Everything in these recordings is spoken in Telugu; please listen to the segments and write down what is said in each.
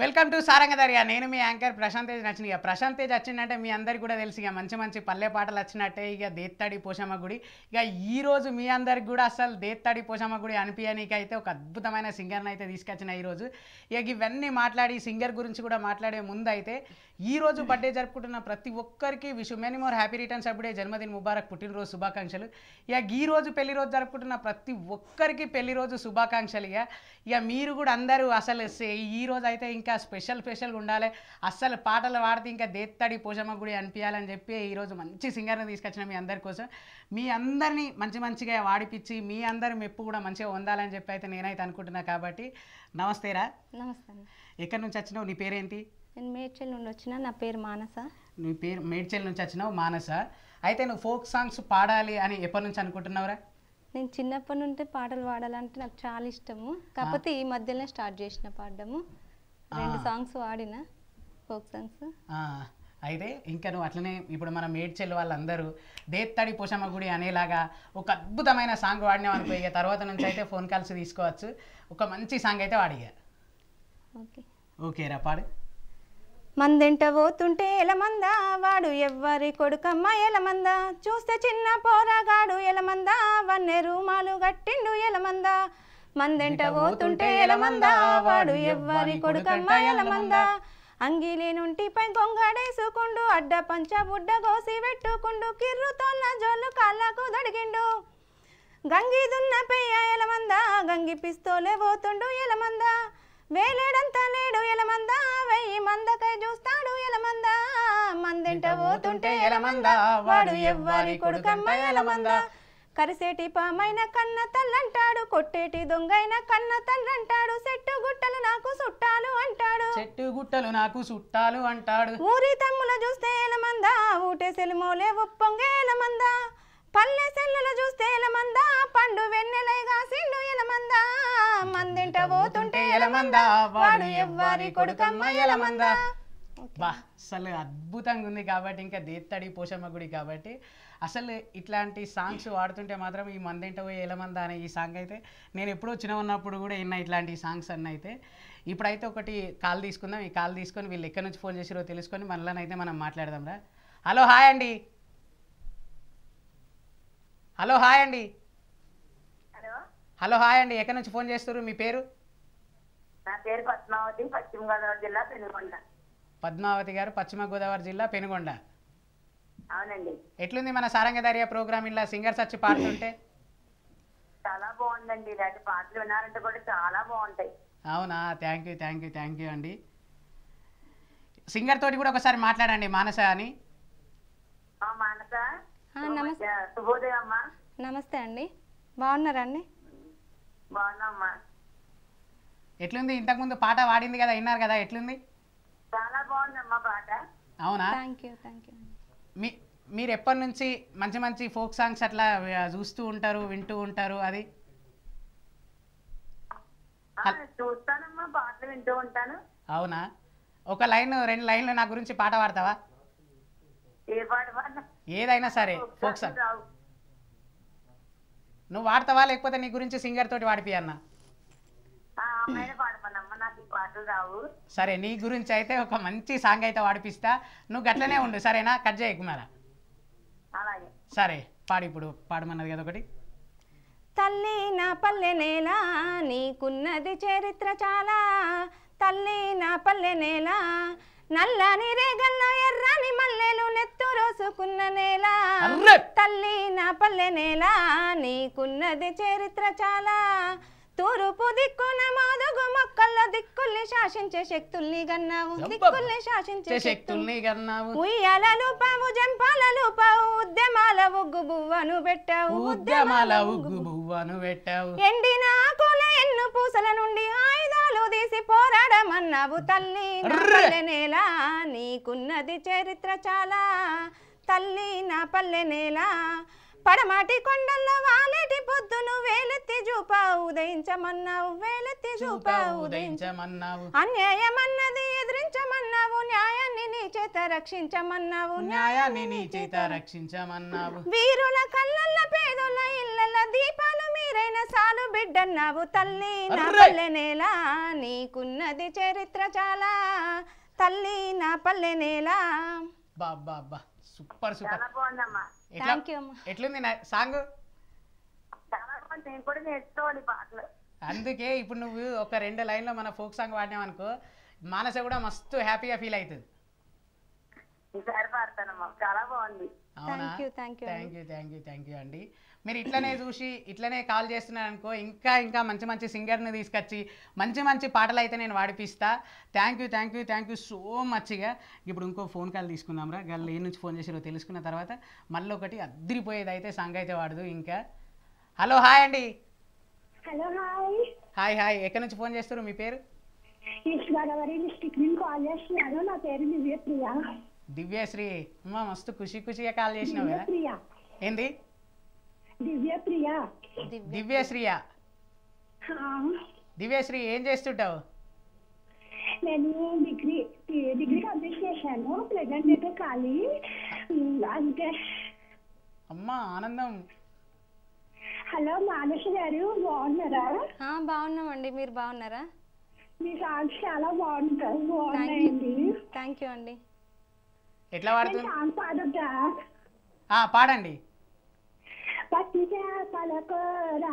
వెల్కమ్ టు సారంగదర్య నేను మీ యాంకర్ ప్రశాంత్ తేజ్ నచ్చిన ఇక ప్రశాంత్ తేజ్ వచ్చిందంటే మీ అందరికీ కూడా తెలుసు ఇక మంచి మంచి పల్లె పాటలు వచ్చినట్టే ఇక దేత్తాడి పోషమ్మ గుడి ఇక ఈరోజు మీ అందరికి కూడా అసలు దేత్తాడి పోషమ్మ గుడి అనిపించనికైతే ఒక అద్భుతమైన సింగర్ని అయితే తీసుకొచ్చిన ఈరోజు ఇక ఇవన్నీ మాట్లాడి సింగర్ గురించి కూడా మాట్లాడే ముందు అయితే ఈ రోజు బర్త్డే జరుపుకుంటున్న ప్రతి ఒక్కరికి wish many more happy returns అప్పుడే జన్మదిన ముబారక్ పుట్టినరోజు శుభాకాంక్షలు ఇక ఈ రోజు పెళ్లి రోజు జరుపుకుంటున్న ప్రతి ఒక్కరికి పెళ్లి రోజు శుభాకాంక్షలు ఇక ఇక మీరు కూడా అందరూ అసలు ఈ రోజు అయితే ఇంకా స్పెషల్ స్పెషల్గా ఉండాలి అస్సలు పాటలు పాడితే ఇంకా దేత్తడి పోషమ్మ గుడి అనిపించాలని చెప్పి ఈరోజు మంచి సింగర్ని తీసుకొచ్చిన మీ అందరి కోసం మీ అందరినీ మంచి మంచిగా వాడిపించి మీ అందరి మెప్పు కూడా మంచిగా ఉండాలని చెప్పి అయితే నేనైతే అనుకుంటున్నాను కాబట్టి నమస్తేరా నమస్తే ఎక్కడి నుంచి వచ్చినావు నీ పేరేంటి నేను మేడ్చల్ నుండి వచ్చిన నా పేరు మానస నీ పేరు మేడ్చల్ నుంచి వచ్చినావు మానస అయితే నువ్వు ఫోక్ సాంగ్స్ పాడాలి అని ఎప్పటి నుంచి అనుకుంటున్నావురా నేను చిన్నప్పటి నుండి పాటలు పాడాలంటే నాకు చాలా ఇష్టము కాకపోతే ఈ మధ్యలోనే స్టార్ట్ చేసిన పాడము రెండు సాంగ్స్ వాడిన ఫోక్ సాంగ్స్ అయితే ఇంకా నువ్వు అట్లనే ఇప్పుడు మన మేడ్చెల్ వాళ్ళందరూ దేత్తడి పోషమ్మ గుడి అనేలాగా ఒక అద్భుతమైన సాంగ్ వాడినాం అనుకో ఇక తర్వాత నుంచి అయితే ఫోన్ కాల్స్ తీసుకోవచ్చు ఒక మంచి సాంగ్ అయితే వాడిగా ఓకే ఓకే రా పాడు మందెంట పోతుంటే ఎలమంద వాడు ఎవ్వరి కొడుకమ్మ ఎలమంద చూస్తే చిన్న పోరాగాడు ఎలమంద వన్నె రూమాలు గట్టిండు ఎలమంద మందెంట పోతుంటే ఎలమంద వాడు ఎవ్వరి కొడుకమ్మ ఎలమంద పై కొంగడేసుకుండు అడ్డ పంచ బుడ్డ కోసి పెట్టుకుండు కిర్రుతోన్న జోలు కాళ్ళకు దడిగిండు దున్న పెయ్య ఎలమంద గంగి పిస్తోలే పోతుండు ఎలమంద వేలేడంతా నేడు ఎలమంద వెయ్యి మందకై చూస్తాడు ఎలమంద మందింట పోతుంటే ఎలమంద వాడు ఎవ్వరి కొడుకమ్మ ఎలమంద కరిసేటి పామైన కన్న తల్లంటాడు కొట్టేటి దొంగైన కన్న తల్లంటాడు చెట్టు గుట్టలు నాకు చుట్టాలు అంటాడు చెట్టు గుట్టలు నాకు చుట్టాలు అంటాడు ఊరి తమ్ముల చూస్తే ఎలమంద ఊటే సెలిమోలే ఒప్పొంగే ఎలమందా పల్లె సెల్లలు చూస్తే ఎలమంద పండు వెన్నెలై కాసిండు ఎలమంద మందింట పోతుంటే ఎలమంద వాడు ఎవ్వరి కొడుకమ్మ ఎలమంద బా అసలు అద్భుతంగా ఉంది కాబట్టి ఇంకా దేత్తడి పోషమ్మ గుడి కాబట్టి అసలు ఇట్లాంటి సాంగ్స్ వాడుతుంటే మాత్రం ఈ మందేంట ఎలమంద అనే ఈ సాంగ్ అయితే నేను ఎప్పుడో చిన్న ఉన్నప్పుడు కూడా విన్నా ఇట్లాంటి సాంగ్స్ అన్న అయితే ఇప్పుడైతే ఒకటి కాల్ తీసుకుందాం ఈ కాల్ తీసుకొని వీళ్ళు ఎక్కడి నుంచి ఫోన్ చేసిరో తెలుసుకొని మనలోనైతే మనం మాట్లాడదాం రా హలో హాయ్ అండి హలో హాయ్ అండి హలో హాయ్ అండి ఎక్కడి నుంచి ఫోన్ చేస్తారు మీ పేరు నా పేరు పద్మావతి జిల్లా పద్మావతి గారు పశ్చిమ గోదావరి జిల్లా పెనుగొండ అవునండి ఎట్లుంది మన సారంగధార్య ప్రోగ్రామ్ ఇలా సింగర్స్ వచ్చి పాడుతుంటే చాలా బాగుందండి ఇలాంటి పాటలు వినారంటే కూడా చాలా బాగుంటాయి అవునా thank you thank you thank you అండి సింగర్ తోటి కూడా ఒకసారి మాట్లాడండి మానస అని నమస్తే నమస్తే అండి బాగున్నారా అండి ఎట్లుంది ఇంతకు ముందు పాట పాడింది కదా విన్నారు కదా ఎట్లుంది చాలా పాట అవునా మీ మీరు ఎప్పటి నుంచి మంచి మంచి ఫోక్ సాంగ్స్ అట్లా చూస్తూ ఉంటారు వింటూ ఉంటారు అది చూస్తానమ్మా పాటలు వింటూ ఉంటాను అవునా ఒక లైన్ రెండు లైన్లు నా గురించి పాట పాడతావా ఏదైనా సరే ఫోక్ సాంగ్ నువ్వు వాడతావా లేకపోతే నీ గురించి సింగర్ తోటి వాడిపి అన్న సరే నీ గురించి అయితే ఒక మంచి సాంగ్ అయితే వాడిపిస్తా నువ్వు గట్లనే ఉండు సరేనా కట్ చేయకు మేడం సరే పాడు ఇప్పుడు పాడమన్నది కదా ఒకటి తల్లి నా పల్లె నేలా నీకున్నది చరిత్ర చాలా తల్లి నా పల్లె నేలా నల్లని రేగల్లో ఎర్రని మల్లెలు నెత్తు రోసుకున్న నేల తల్లి నా పల్లె నేల నీకున్నది చరిత్ర చాలా తూరుపు దిక్కున మాదుగు మొక్కల్లో దిక్కుల్ని శాసించే శక్తుల్ని గన్నావు దిక్కుల్ని శాసించే శక్తుల్ని గన్నావు ఉయ్యాలలు పావు జంపాలలు పావు ఉద్యమాల ఉగ్గు బువ్వను పెట్టావు ఉద్యమాల ఉగ్గు బువ్వను పెట్టావు ఎండిన పూసల నుండి ఆయుధాలు తీసి పోరాడమన్నావు తల్లి పల్లె నేల నీకున్నది చరిత్ర చాలా తల్లి నా పల్లె నేల పడమాటి కొండల్లో వాలేటి పొద్దును వేలెత్తి చూపా ఉదయించమన్నావు వేలెత్తి చూపా ఉదయించమన్నావు అన్యాయమన్నది ఎదిరించమన్నావు న్యాయాన్ని నీ చేత రక్షించమన్నావు న్యాయాన్ని నీ చేత రక్షించమన్నావు వీరుల కళ్ళల్లో పేదల ఇళ్ళల దీపాలు మీరే బిడ్డన్నావు తల్లి నా పల్లె నేల నీకున్నది చరిత్ర చాలా తల్లి నా పల్లె నేల సూపర్ సూపర్ ఎట్లుంది సాంగ్ చాలా బాగుంది అందుకే ఇప్పుడు నువ్వు ఒక రెండు లైన్ లో మన ఫోక్ సాంగ్ వాడినావనుకో అనుకో మానస కూడా మస్తు హ్యాపీగా ఫీల్ అవుతుంది చాలా బాగుంది అవునా thank you thank you thank you thank you అండి మీరు ఇట్లనే చూసి ఇట్లనే కాల్ చేస్తున్నారనుకో అనుకో ఇంకా ఇంకా మంచి మంచి సింగర్ని తీసుకొచ్చి మంచి మంచి పాటలు అయితే నేను వాడిపిస్తా thank you thank you thank you so మచ్గా ఇప్పుడు ఇంకో ఫోన్ కాల్ తీసుకుందాంరా గల్ ఏ నుంచి ఫోన్ చేసారో తెలుసుకున్న తర్వాత మళ్ళీ ఒకటి అద్దరిపోయేది అయితే సాంగ్ అయితే వాడదు ఇంకా హలో హాయ్ అండి హలో హాయ్ హాయ్ హాయ్ ఎక్కడి నుంచి ఫోన్ చేస్తారు మీ పేరు దివ్యశ్రీ మస్తు ఖుషి ఖుషిగా కాల్ చేసినావు కదా ఏంది దివ్యప్రియ దివ్యశ్రియ దివ్యశ్రీ ఏం చేస్తుంటావు నేను డిగ్రీ డిగ్రీ కంప్లీట్ చేశాను ప్రెసెంట్ అయితే ఖాళీ అంతే అమ్మా ఆనందం హలో మానస గారు బాగున్నారా బాగున్నామండి మీరు బాగున్నారా మీ సాంగ్స్ చాలా బాగుంటాయి బాగున్నాయండి థ్యాంక్ యూ అండి ఎట్లా పాడుతుంది పాడండి ಕಟ್ಟಿದ ಕಲಕೋರ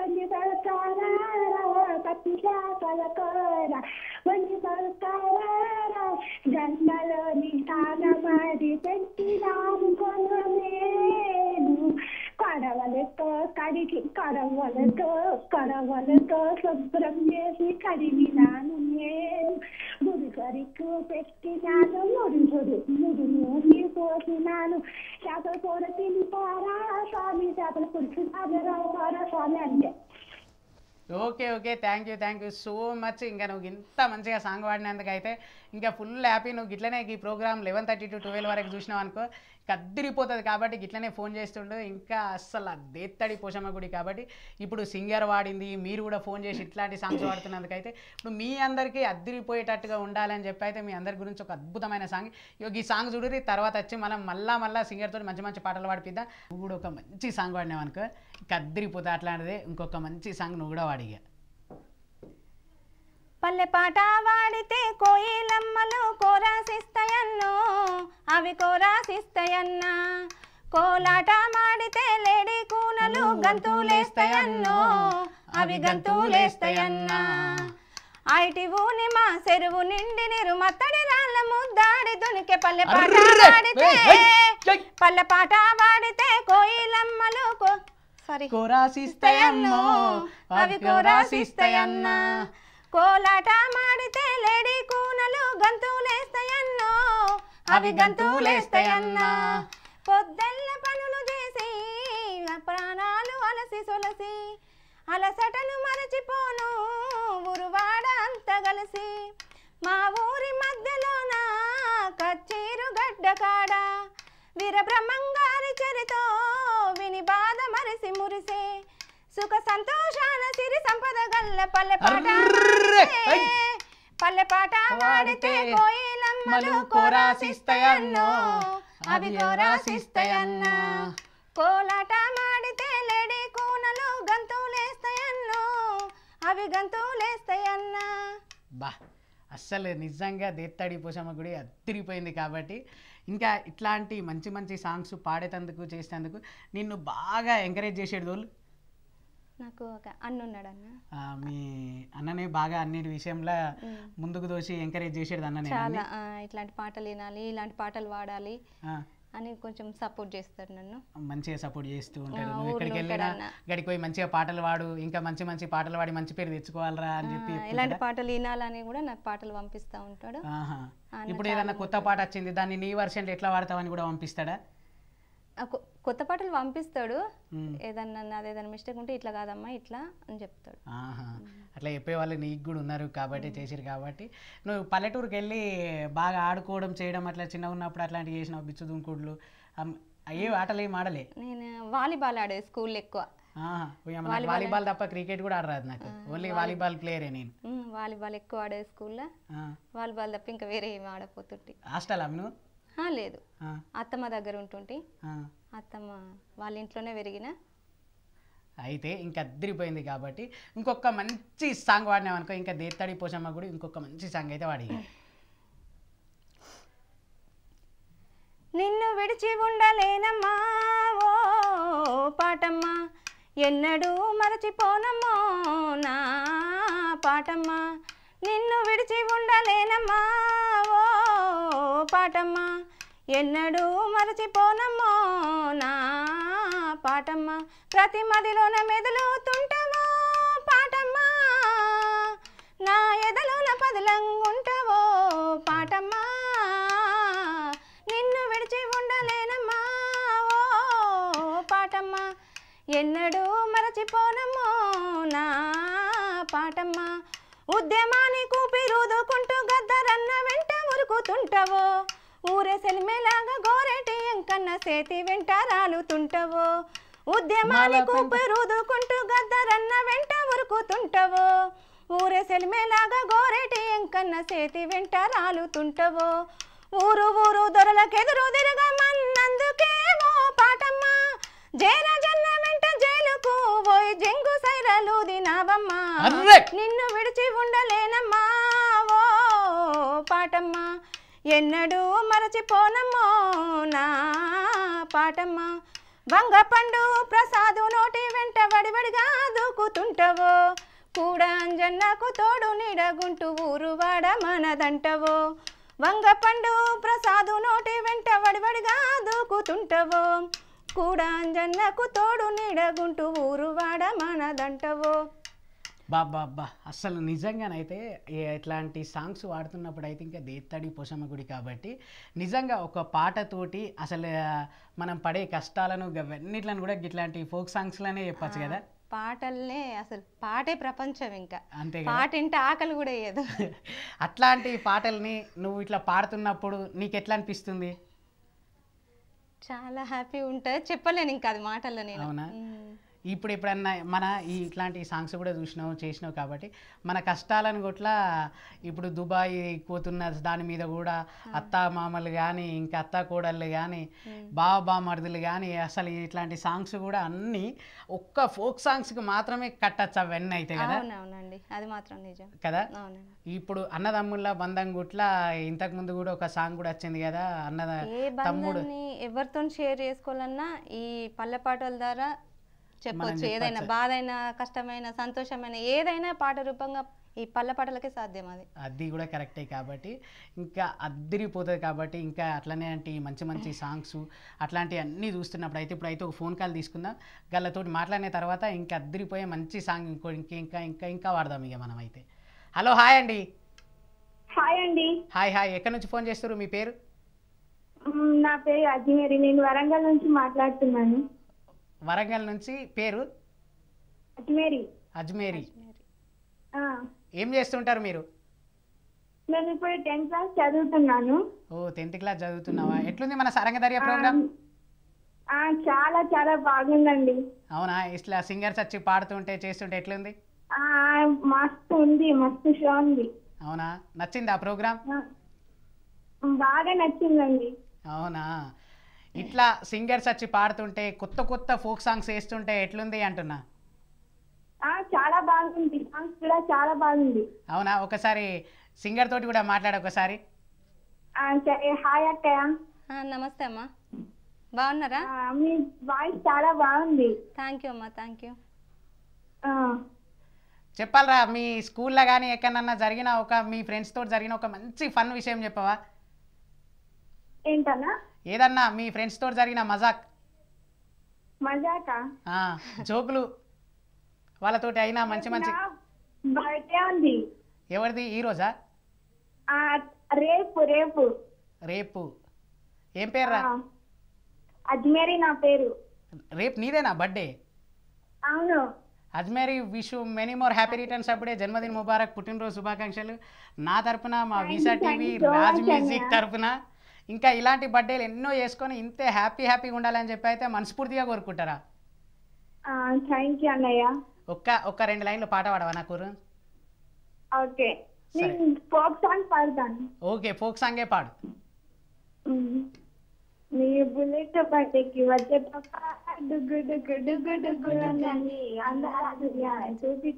ಒಂದು ಸರ್ಕಾರ ಕಟ್ಟಿದ ಕಲಕೋರ ಒಂದು ಸರ್ಕಾರ ಜನ್ಮಲೋನಿ ಸ್ಥಾನ ಮಾಡಿ పెట్టినానుకున్న నేను కడవలతో కడిగి కడవలతో కడవలతో శుభ్రం చేసి కడిగినాను నేను మురుగరికు పెట్టినాను మురుగరు మురును పోసినాను చేపల కూర తిని పారా స్వామి చేపల పులుసు అదరా పారా స్వామి అంటే okay okay thank you thank you so much ఇంకా నువ్వు ఇంత మంచిగా సాంగ్ పాడినందుకు ఇంకా ఫుల్ హ్యాపీ నువ్వు గిట్లనే ఈ program eleven thirty to twelve వరకు చూసినావు అనుకో కద్దిరిపోతుంది కాబట్టి గిట్లనే ఫోన్ చేస్తుండు ఇంకా అస్సలు దేత్తడి పోషమ్మ గుడి కాబట్టి ఇప్పుడు సింగర్ వాడింది మీరు కూడా ఫోన్ చేసి ఇట్లాంటి సాంగ్స్ వాడుతున్నందుకైతే ఇప్పుడు మీ అందరికీ అద్దిరిపోయేటట్టుగా ఉండాలని చెప్పి అయితే మీ అందరి గురించి ఒక అద్భుతమైన సాంగ్ ఇక ఈ సాంగ్ చూడరి తర్వాత వచ్చి మనం మళ్ళా మళ్ళీ సింగర్తో మంచి మంచి పాటలు పాడిపిద్దాం కూడా ఒక మంచి సాంగ్ పాడినాం అనుకో కద్దిరిపోతే అట్లాంటిదే ఇంకొక మంచి సాంగ్ నువ్వు కూడా వాడిగా పల్లె పాట వాడితే కోయిలమ్మలు కోరాసిస్తాయన్నో అవి కోరాసిస్తాయన్నా కోలాట మాడితే లేడీ కూనలు గంతులేస్తాయన్నో అవి గంతులేస్తాయన్నా ఐటి ఊని మా చెరువు నిండి నీరు మత్తడి రాళ్ళ ముద్దాడి దునికే పల్లె పాట వాడితే పల్లె పాట వాడితే కోయిలమ్మలు ಕೊರಾಸಿಸ್ತೆಯನ್ನೋ అవి కోరాసిస్తాయన్నా కోలాట మాడితే లేడీ కూనలు గంతులేస్తయన్నో అవి గంతులేస్తాయన్నా పొద్దెల్ల పనులు చేసి ప్రాణాలు అలసి సొలసి అలసటను మరచిపోను ఊరువాడ అంత కలిసి మా ఊరి మధ్యలోన కచ్చీరు గడ్డ కాడ వీరబ్రహ్మంగారి చరితో కురిసే సుఖ సంతోషాన సిరి సంపద గల్ల పల్లె పాట పల్లె పాట ఆడితే కోయిలమ్మలు కోరాసిస్తాయన్నో అవి కోరాసిస్తాయన్నా కోలాట మాడితే లేడి కూనలు గంతులేస్తాయన్నో అవి గంతులేస్తాయన్నా బా అస్సలు నిజంగా దేత్తాడి పోసమ్మ గుడి అత్తిరిపోయింది కాబట్టి ఇంకా ఇట్లాంటి మంచి మంచి సాంగ్స్ పాడేటందుకు చేసేందుకు నిన్ను బాగా ఎంకరేజ్ చేసేది వాళ్ళు నాకు ఒక అన్న ఉన్నాడు అన్న మీ అన్ననే బాగా అన్ని విషయంలో ముందుకు దోసి ఎంకరేజ్ చేసేది అన్న ఇట్లాంటి పాటలు వినాలి ఇలాంటి పాటలు పాడాలి అని కొంచెం సపోర్ట్ చేస్తారు నన్ను మంచిగా సపోర్ట్ చేస్తూ ఉంటాడు నువ్వు ఎక్కడికి వెళ్ళినా గడికి పోయి మంచిగా పాటలు పాడు ఇంకా మంచి మంచి పాటలు పాడి మంచి పేరు తెచ్చుకోవాలరా అని చెప్పి ఇలాంటి పాటలు వినాలని కూడా నాకు పాటలు పంపిస్తూ ఉంటాడు ఇప్పుడు ఏదైనా కొత్త పాట వచ్చింది దాన్ని నీ వర్షన్లు ఎట్లా వాడతావని కూడా పంపిస్తాడా కొత్త పాటలు పంపిస్తాడు ఏదన్నా అదేదన్నా మిస్టేక్ ఉంటే ఇట్లా కాదమ్మా ఇట్లా అని చెప్తాడు అట్లా చెప్పే వాళ్ళు నీకు కూడా ఉన్నారు కాబట్టి చేసిరు కాబట్టి నువ్వు పల్లెటూరుకి వెళ్ళి బాగా ఆడుకోవడం చేయడం అట్లా చిన్న ఉన్నప్పుడు అట్లాంటివి చేసిన బిచ్చు దుంకుడులు అయ్యే ఆటలు ఏం ఆడలే నేను వాలీబాల్ ఆడే స్కూల్ ఎక్కువ వాలీబాల్ తప్ప క్రికెట్ కూడా ఆడరాదు నాకు ఓన్లీ వాలీబాల్ ప్లేయరే నేను వాలీబాల్ ఎక్కువ ఆడే స్కూల్లో వాలీబాల్ తప్ప ఇంకా వేరే ఏమి ఆడపోతుంటే హాస్టల్ నువ్వు లేదు అత్తమ్మ దగ్గర ఉంటుంటే అత్తమ్మ వాళ్ళ ఇంట్లోనే పెరిగిన అయితే ఇంకా అద్దరిపోయింది కాబట్టి ఇంకొక మంచి సాంగ్ వాడినామనుకో ఇంకా దేత్తడి పోషమ్మ కూడా ఇంకొక మంచి సాంగ్ అయితే వాడి నిన్ను విడిచి ఉండలేనమ్మా ఓ పాటమ్మ ఎన్నడూ మరచిపోనమ్మో నా పాటమ్మా నిన్ను విడిచి ఉండలేనమ్మా ఓ పాటమ్మ ఎన్నడూ మరచిపోనమ్మో నా పాటమ్మ ప్రతి మదిలోన మెదలుతుంటావో పాటమ్మ నా ఎదలోన పదలంగుంటావో పాటమ్మ నిన్ను విడిచి ఉండలేనమ్మా ఓ పాటమ్మ ఎన్నడూ మరచిపోనమ్మో నా పాటమ్మ ఉద్యమాన్ని కూపిరుదుకుంటూ గద్దరన్న వెంట ఊరే సెల్మేలాగా గోరెటి ఎంకన్న సేతి వెంట రాలుతుంటవో ఉద్యమాలకు పెరుదుకుంటూ గద్దరన్న వెంట ఉరుకుతుంటవో సెల్మేలాగా గోరెటి ఎంకన్న సేతి వెంట రాలుతుంటవో ఊరు ఊరు దొరలకెదురు తిరగమన్నందుకేమో పాటమ్మ జైల జన్న వెంట జైలుకు పోయి జంగు సైరలు దినావమ్మా నిన్ను విడిచి ఉండలేనమ్మా పాటమ్మ ఎన్నడూ మరచిపోనమ్మో నా పాటమ్మ వంగపండు ప్రసాదు నోటి వెంట వడివడిగా దూకుతుంటవో కూడా అంజన్నకు తోడు నిడగుంటు ఊరువాడ మనదంటవో వంగపండు ప్రసాదు నోటి వెంట వడివడిగా దూకుతుంటవో కూడా అంజన్నకు తోడు నిడగుంటు ఊరువాడ మనదంటవో బాబా అస్సలు అసలు నిజంగానైతే ఇట్లాంటి సాంగ్స్ వాడుతున్నప్పుడు అయితే ఇంకా దేత్తడి పోషమ్మ గుడి కాబట్టి నిజంగా ఒక పాటతోటి అసలు మనం పడే కష్టాలను అవన్నిట్లను కూడా ఇట్లాంటి ఫోక్ సాంగ్స్లోనే చెప్పచ్చు కదా పాటల్నే అసలు పాటే ప్రపంచం ఇంకా అంతే పాట ఇంటే ఆకలి కూడా వేయదు అట్లాంటి పాటల్ని నువ్వు ఇట్లా పాడుతున్నప్పుడు నీకు ఎట్లా అనిపిస్తుంది చాలా హ్యాపీ ఉంటుంది చెప్పలేను ఇంకా అది మాటల్లో నేను ఇప్పుడు ఎప్పుడన్నా మన ఇట్లాంటి సాంగ్స్ కూడా చూసినావు చేసినావు కాబట్టి మన కష్టాలను కొట్ల ఇప్పుడు దుబాయ్ పోతున్న దాని మీద కూడా అత్తా మామలు కానీ ఇంకా అత్తా కోడళ్ళు కానీ బావ బామర్దులు కానీ అసలు ఇట్లాంటి సాంగ్స్ కూడా అన్ని ఒక్క ఫోక్ సాంగ్స్కి మాత్రమే కట్టచ్చు అవన్నీ అయితే కదా అవునండి అది మాత్రం నిజం కదా ఇప్పుడు అన్నదమ్ముళ్ళ బంధం గుట్ల ఇంతకు ముందు కూడా ఒక సాంగ్ కూడా వచ్చింది కదా అన్నదమ్ముడు తమ్ముడు ఎవరితో షేర్ చేసుకోవాలన్నా ఈ పల్లె పాటల ద్వారా చెప్పొచ్చు ఏదైనా బాధ అయినా కష్టమైన సంతోషమైన ఏదైనా పాట రూపంగా ఈ పల్ల పాటలకే సాధ్యం అది అది కూడా కరెక్టే కాబట్టి ఇంకా అద్దరిపోతుంది కాబట్టి ఇంకా అట్లనే అంటే మంచి మంచి సాంగ్స్ అట్లాంటివి అన్నీ చూస్తున్నప్పుడు అయితే ఇప్పుడు అయితే ఒక ఫోన్ కాల్ తీసుకుందాం గళ్ళతోటి మాట్లాడిన తర్వాత ఇంకా అద్దరిపోయే మంచి సాంగ్ ఇంకో ఇంకా ఇంకా ఇంకా ఇంకా వాడదాం ఇక మనం అయితే హలో హాయ్ అండి హాయ్ అండి హాయ్ హాయ్ ఎక్కడి నుంచి ఫోన్ చేస్తారు మీ పేరు నా పేరు అజ్మేరి నేను వరంగల్ నుంచి మాట్లాడుతున్నాను వరంగల్ నుంచి పేరు అజ్మేరి అజ్మేరి ఏం చేస్తుంటారు మీరు నేను ఇప్పుడు టెన్త్ క్లాస్ చదువుతున్నాను ఓ టెన్త్ క్లాస్ చదువుతున్నావా ఎట్లుంది మన సరంగదర్య ప్రోగ్రామ్ చాలా చాలా బాగుందండి అవునా ఇట్లా సింగర్స్ వచ్చి పాడుతుంటే చేస్తుంటే ఎట్లుంది మస్తు ఉంది మస్తు షో ఉంది అవునా నచ్చిందా ప్రోగ్రామ్ బాగా నచ్చిందండి అవునా ఇట్లా సింగర్స్ వచ్చి పాడుతుంటే కొత్త కొత్త ఫోక్ సాంగ్స్ వేస్తుంటే ఎట్లుంది అంటున్నా చాలా బాగుంది సాంగ్స్ కూడా చాలా బాగుంది అవునా ఒకసారి సింగర్ తోటి కూడా మాట్లాడ ఒకసారి హాయ్ అక్కయ్య నమస్తే అమ్మా బాగున్నారా మీ వాయిస్ చాలా బాగుంది థ్యాంక్ యూ అమ్మా థ్యాంక్ యూ చెప్పాలరా మీ స్కూల్లో కానీ ఎక్కడన్నా జరిగిన ఒక మీ ఫ్రెండ్స్ తోటి జరిగిన ఒక మంచి ఫన్ విషయం చెప్పవా ఏంటన్నా ఏదన్నా మీ ఫ్రెండ్స్ తో జరిగిన మజాక్ మజాకా జోకులు వాళ్ళతోటి అయినా మంచి మంచి ఎవరిది ఈ రోజా రేపు రేపు రేపు ఏం పేరు అజ్మేరీ నా పేరు రేపు నీదేనా బర్త్డే అవును Ajmeri wish many more happy returns అప్పుడే జన్మదిన ముబారక్ పుట్టినరోజు శుభాకాంక్షలు నా తరపున మా వీసా టీవీ రాజ్ మ్యూజిక్ తరపున ఇంకా ఇలాంటి బర్త్డేలు ఎన్నో చేసుకొని ఇంతే హ్యాపీ హ్యాపీగా ఉండాలని చెప్పి అయితే మనస్ఫూర్తిగా కోరుకుంటారా థ్యాంక్ యూ అన్నయ్య ఒక్క ఒక్క రెండు లైన్లు పాట పాడవా నా నాకు ఓకే ఫోక్ సాంగ్ పాడతాను ఓకే ఫోక్ సాంగే పాడు నీ బుల్లెట్ బయటకి వచ్చే డుగు డుగు డుగు డుగు అందాలు చూసి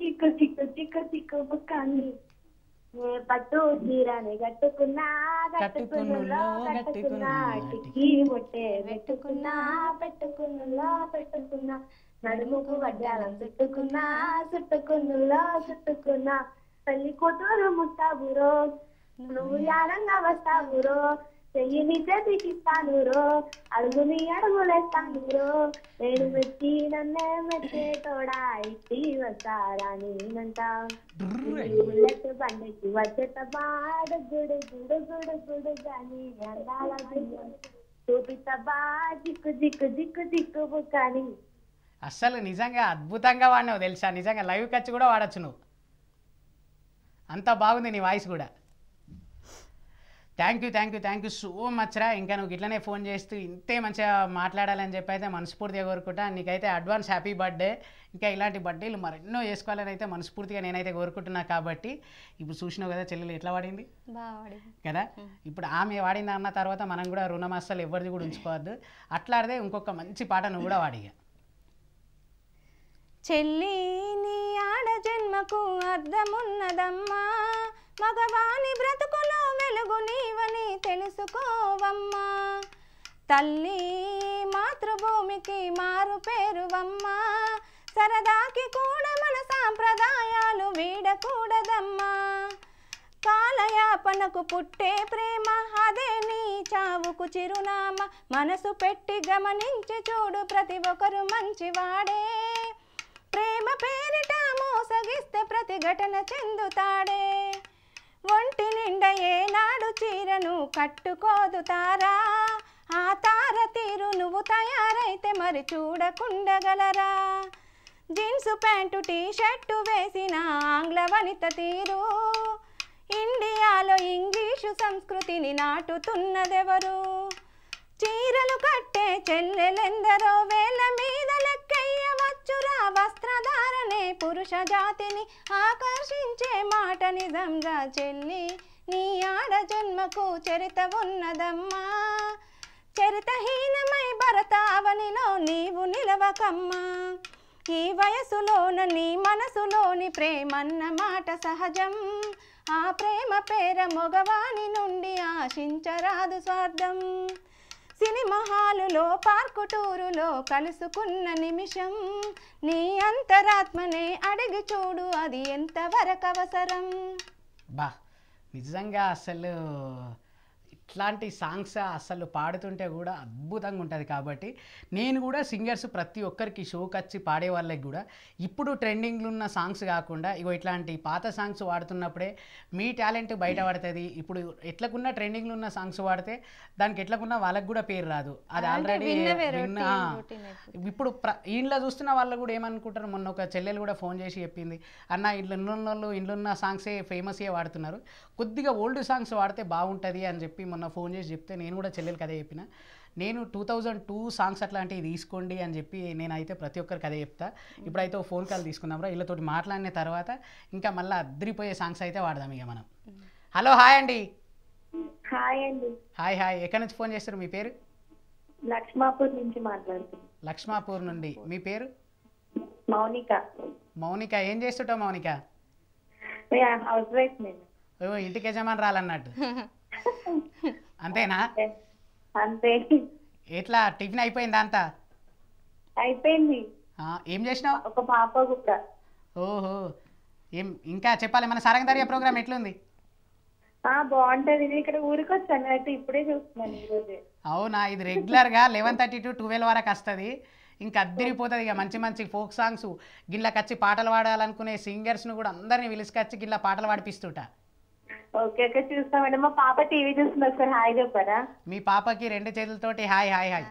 చిక్కు చిక్కు చిక్కు చిక్కు కానీ ఏ పట్టు చీరని కట్టుకున్నా కట్టుకున్నులో కట్టుకున్నా పెట్టుకున్నా పెట్టుకున్నులో పెట్టుకున్నా నడుముకు వడ్డాలం చుట్టుకున్నా చుట్టుకున్నులో చుట్టుకున్నా పెళ్లి కూతురు ముస్తాబురో నువ్వు వస్తా వస్తాబురో చెయ్యిని దిగిస్తాను రో అడుగుని అడుగులేస్తాను రో నేను మెచ్చి నన్నే మెచ్చే తోడా ఇచ్చి వస్తారా నేనంటా బుల్లెట్ బండకి వచ్చేట బాడు గుడు గుడు గుడు గుడు కానీ అందాల చూపిత బా జిక్కు జిక్కు జిక్కు జిక్కు కానీ అస్సలు నిజంగా అద్భుతంగా వాడినావు తెలుసా నిజంగా లైవ్ వచ్చి కూడా వాడచ్చు నువ్వు అంత బాగుంది నీ వాయిస్ కూడా thank you thank you thank you so much రా ఇంకా నువ్వు ఇట్లనే ఫోన్ చేస్తూ ఇంతే మంచిగా మాట్లాడాలని చెప్పి అయితే మనస్ఫూర్తిగా కోరుకుంటా నీకైతే అడ్వాన్స్ హ్యాపీ బర్త్డే ఇంకా ఇలాంటి బర్త్డేలు మరెన్నో చేసుకోవాలని అయితే మనస్ఫూర్తిగా నేనైతే కోరుకుంటున్నా కాబట్టి ఇప్పుడు చూసినావు కదా చెల్లెలు ఎట్లా వాడింది కదా ఇప్పుడు ఆమె వాడింది అన్న తర్వాత మనం కూడా రుణం అస్సలు ఎవరిది కూడా ఉంచుకోవద్దు అట్లాడితే ఇంకొక మంచి పాట నువ్వు కూడా వాడిగా చెల్లి నీ ఆడ జన్మకు అర్థమున్నదమ్మా మగవాని బ్రతుకులో వెలుగు తెలుసుకోవమ్మా తల్లి మాతృభూమికి మారు పేరువమ్మా సరదాకి కూడా మన సాంప్రదాయాలు వీడకూడదమ్మా కాలయాపనకు పుట్టే ప్రేమ అదే నీ చావుకు చిరునామా మనసు పెట్టి గమనించి చూడు ప్రతి ఒక్కరు మంచివాడే ప్రేమ పేరిట మోసగిస్తే ప్రతి ఘటన చెందుతాడే ఒంటి నిండా ఏనాడు చీరను కట్టుకోదు తారా ఆ తార తీరు నువ్వు తయారైతే మరి చూడకుండగలరా జీన్స్ ప్యాంటు టీ షర్టు వేసిన ఆంగ్ల వనిత తీరు ఇండియాలో ఇంగ్లీషు సంస్కృతిని నాటుతున్నదెవరు చీరలు కట్టే చెల్లెలెందరో వేల అచ్చురా వస్త్రధారణే పురుష జాతిని ఆకర్షించే మాట రా చెల్లి నీ ఆడ జన్మకు చరిత ఉన్నదమ్మా చరితహీనమై భరతావనిలో నీవు నిలవకమ్మా ఈ వయసులోన నీ మనసులోని ప్రేమన్న మాట సహజం ఆ ప్రేమ పేర మగవాని నుండి ఆశించరాదు స్వార్థం సినిమా హాలులో పార్కు టూరులో కలుసుకున్న నిమిషం నీ అంతరాత్మనే అడిగి చూడు అది ఎంతవరకు అవసరం బా నిజంగా అసలు ఇట్లాంటి సాంగ్స్ అసలు పాడుతుంటే కూడా అద్భుతంగా ఉంటుంది కాబట్టి నేను కూడా సింగర్స్ ప్రతి ఒక్కరికి షోకి వచ్చి పాడే వాళ్ళకి కూడా ఇప్పుడు ట్రెండింగ్లు ఉన్న సాంగ్స్ కాకుండా ఇగో ఇట్లాంటి పాత సాంగ్స్ వాడుతున్నప్పుడే మీ టాలెంట్ బయట ఇప్పుడు ఎట్లకున్నా ట్రెండింగ్లు ఉన్న సాంగ్స్ వాడితే దానికి ఎట్లకున్నా వాళ్ళకి కూడా పేరు రాదు అది ఆల్రెడీ ఇప్పుడు ఇంట్లో చూస్తున్న వాళ్ళు కూడా ఏమనుకుంటారు మొన్న ఒక చెల్లెలు కూడా ఫోన్ చేసి చెప్పింది అన్న ఇంట్లో ఉన్న వాళ్ళు ఇంట్లో ఉన్న సాంగ్సే ఫేమస్గా వాడుతున్నారు కొద్దిగా ఓల్డ్ సాంగ్స్ వాడితే బాగుంటుంది అని చెప్పి మొన్న ఫోన్ చేసి చెప్తే నేను కూడా చెల్లెలు అదే చెప్పిన నేను టూ థౌజండ్ టూ సాంగ్స్ అట్లాంటివి తీసుకోండి అని చెప్పి నేనైతే ప్రతి ఒక్కరికి అదే చెప్తా ఇప్పుడైతే ఫోన్ కాల్ రా వీళ్ళతోటి మాట్లాడిన తర్వాత ఇంకా మళ్ళీ అద్దరిపోయే సాంగ్స్ అయితే వాడదాం ఇక మనం హలో హాయ్ అండి హాయ్ అండి హాయ్ హాయ్ ఎక్కడి నుంచి ఫోన్ చేస్తారు మీ పేరు లక్ష్మాపూర్ నుంచి మాట్లాడుతున్నాను లక్ష్మాపూర్ నుండి మీ పేరు మౌనిక మౌనిక ఏం చేస్తుంటావు మౌనిక హౌస్ వైఫ్ నేను ఇంటికి యజమాని రాలన్నట్టు అంతేనా అంతే ఎట్లా టిఫిన్ అయిపోయిందా అంతా అయిపోయింది ఏం చేసినావు ఒక పాప ఓహో ఏం ఇంకా చెప్పాలి మన సారంగధార్య ప్రోగ్రామ్ ఎట్లుంది బాగుంటది ఇక్కడ ఊరికి వచ్చాను అయితే ఇప్పుడే చూస్తున్నాను అవునా ఇది రెగ్యులర్ గా లెవెన్ థర్టీ టు ట్వెల్వ్ వరకు వస్తుంది ఇంకా అద్దరిపోతుంది ఇక మంచి మంచి ఫోక్ సాంగ్స్ గిళ్ళకి వచ్చి పాటలు పాడాలనుకునే సింగర్స్ను కూడా అందరినీ విలుసుకొచ్చి గిళ్ళ పాటలు పాడిపిస్తుంటా ఓకే ఓకే చూస్తా మా పాప టీవీ చూస్తుంది ఒకసారి హాయ్ చెప్పారా మీ పాపకి రెండు చేతులతోటి హాయ్ హాయ్ హాయ్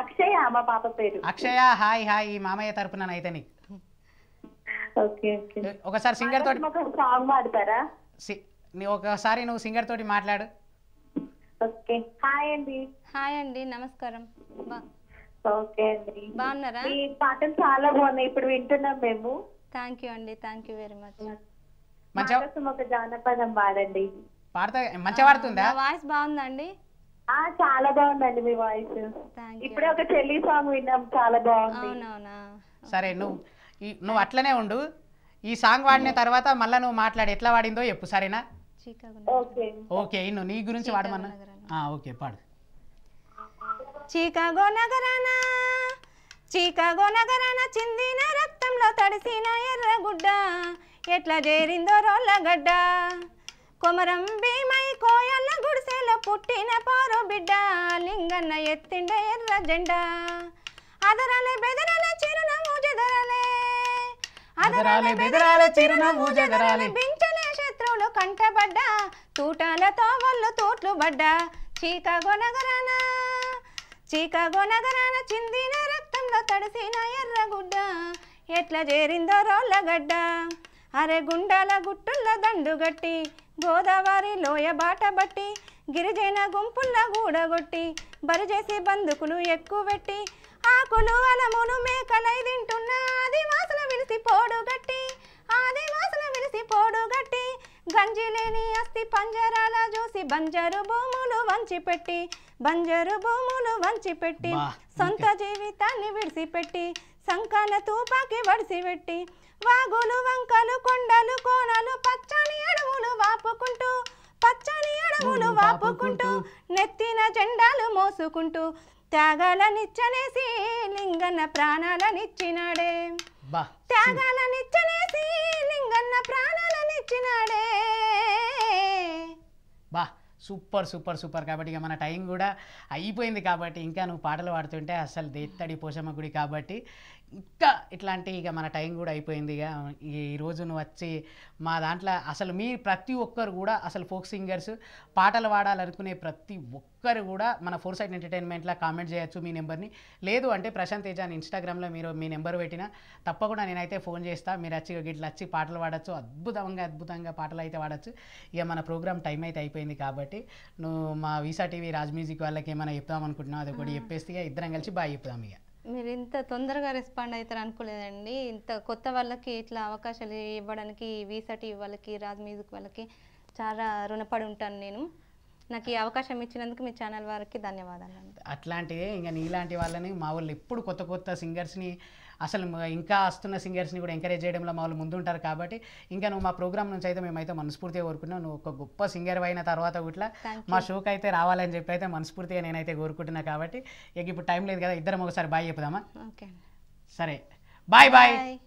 అక్షయ మా పాప పేరు అక్షయ హాయ్ హాయ్ ఈ మామయ్య తరపున అయితే నీకు ఒకసారి సింగర్ తోటి సాంగ్ పాడతారా ఒకసారి నువ్వు సింగర్ తోటి మాట్లాడు ఓకే హాయ్ అండి హాయ్ అండి నమస్కారం ఓకే అండి బాగున్నారా ఈ పాటలు చాలా బాగున్నాయి ఇప్పుడు వింటున్నాం మేము థ్యాంక్ యూ అండి థ్యాంక్ యూ వెరీ మచ్ మంచిగా ఒక జానపదం పాడండి పాడతా మంచిగా పాడుతుందా వాయిస్ బాగుందండి ఆ చాలా బాగుందండి మీ వాయిస్ ఇప్పుడే ఒక చెల్లి సాంగ్ విన్నాం చాలా బాగుంది సరే నువ్వు నువ్వు అట్లనే ఉండు ఈ సాంగ్ వాడిన తర్వాత మళ్ళీ నువ్వు మాట్లాడి ఎట్లా వాడిందో చెప్పు సరేనా ఓకే ఇన్ను నీ గురించి వాడమన్నా ఓకే పాడు చికాగో నగరానా చికాగో నగరాన చిందిన రక్తంలో తడిసిన ఎర్రగుడ్డ ఎట్లా చేరిందో రోళ్ళగడ్డ కొమరం భీమై కోయల్ల గుడిసెల పుట్టిన పారో బిడ్డ లింగన్న ఎత్తిండ ఎర్ర జెండా అదరాలే బెదరాలే చిరునవ్వు జెదరాలే అదరాలే బెదరాలే చిరునవ్వు జెదరాలే బించలే శత్రువులు కంటబడ్డ తూటాల తోవళ్ళు తోట్లు బడ్డ చీకాగో నగరాన చీకాగో నగరాన చిందిన రక్తంలో తడిసిన ఎర్రగుడ్డ ఎట్లా చేరిందో రోళ్ళగడ్డ అరే గుండాల దండు దండుగట్టి గోదావరి లోయ బాట బట్టి గిరిజన గుంపుల గూడగొట్టి బంధుకులు బందుకులు పెట్టి ఆకులు అలములు మేకలై తింటున్న ఆదివాసుల విలిసి పోడుగట్టి ఆదివాసుల విలిసి పోడుగట్టి గంజి లేని అస్థి పంజరాల చూసి బంజరు భూములు పెట్టి బంజరు భూములు వంచిపెట్టి సొంత జీవితాన్ని విడిచిపెట్టి సంకాల తూపాకి వడిసిపెట్టి వాగులు వంకలు కొండలు కోనలు పచ్చని అడవులు వాపుకుంటూ పచ్చని అడవులు వాపుకుంటూ నెత్తిన జెండాలు మోసుకుంటూ త్యాగాలనిచ్చనేసి లింగన్న ప్రాణాలనిచ్చినాడే త్యాగాలనిచ్చనేసి లింగన్న ప్రాణాలనిచ్చినాడే బా సూపర్ సూపర్ సూపర్ కాబట్టి ఇక మన టైం కూడా అయిపోయింది కాబట్టి ఇంకా నువ్వు పాటలు పాడుతుంటే అసలు దేత్తడి పోషమ్మ గుడి కాబట్టి ఇంకా ఇట్లాంటి ఇక మన టైం కూడా అయిపోయింది ఇక ఈరోజు నువ్వు వచ్చి మా దాంట్లో అసలు మీ ప్రతి ఒక్కరు కూడా అసలు ఫోక్ సింగర్స్ పాటలు పాడాలనుకునే ప్రతి ఒక్కరు కూడా మన ఫోర్ సైడ్ ఎంటర్టైన్మెంట్లో కామెంట్ చేయొచ్చు మీ నెంబర్ని లేదు అంటే ప్రశాంత్ అని ఇన్స్టాగ్రామ్లో మీరు మీ నెంబర్ పెట్టినా తప్పకుండా నేనైతే ఫోన్ చేస్తా మీరు వచ్చి ఇట్లా వచ్చి పాటలు పాడచ్చు అద్భుతంగా అద్భుతంగా పాటలు అయితే పాడచ్చు ఇక మన ప్రోగ్రామ్ టైం అయితే అయిపోయింది కాబట్టి నువ్వు మా వీసా టీవీ రాజ్ మ్యూజిక్ వాళ్ళకి ఏమైనా చెప్దాం అనుకుంటున్నావు అది కూడా చెప్పేస్తే ఇద్దరం కలిసి బాగా చెప్తాము ఇక మీరు ఇంత తొందరగా రెస్పాండ్ అవుతారు అనుకోలేదండి ఇంత కొత్త వాళ్ళకి ఇట్లా అవకాశాలు ఇవ్వడానికి వీసటి వాళ్ళకి రాజ్ మ్యూజిక్ వాళ్ళకి చాలా రుణపడి ఉంటాను నేను నాకు ఈ అవకాశం ఇచ్చినందుకు మీ ఛానల్ వారికి ధన్యవాదాలు అట్లాంటిదే ఇంకా నీలాంటి వాళ్ళని మా వాళ్ళు ఎప్పుడు కొత్త కొత్త సింగర్స్ని అసలు ఇంకా వస్తున్న సింగర్స్ని కూడా ఎంకరేజ్ చేయడంలో మా ముందు ముందుంటారు కాబట్టి ఇంకా నువ్వు మా ప్రోగ్రామ్ నుంచి అయితే మేమైతే మనస్ఫూర్తిగా కోరుకున్నావు నువ్వు ఒక గొప్ప సింగర్ అయిన తర్వాత ఇట్లా మా షోకి అయితే రావాలని చెప్పి అయితే మనస్ఫూర్తిగా నేనైతే కోరుకుంటున్నా కాబట్టి ఇక ఇప్పుడు టైం లేదు కదా ఇద్దరం ఒకసారి బాయ్ చెప్పుదామా సరే బాయ్ బాయ్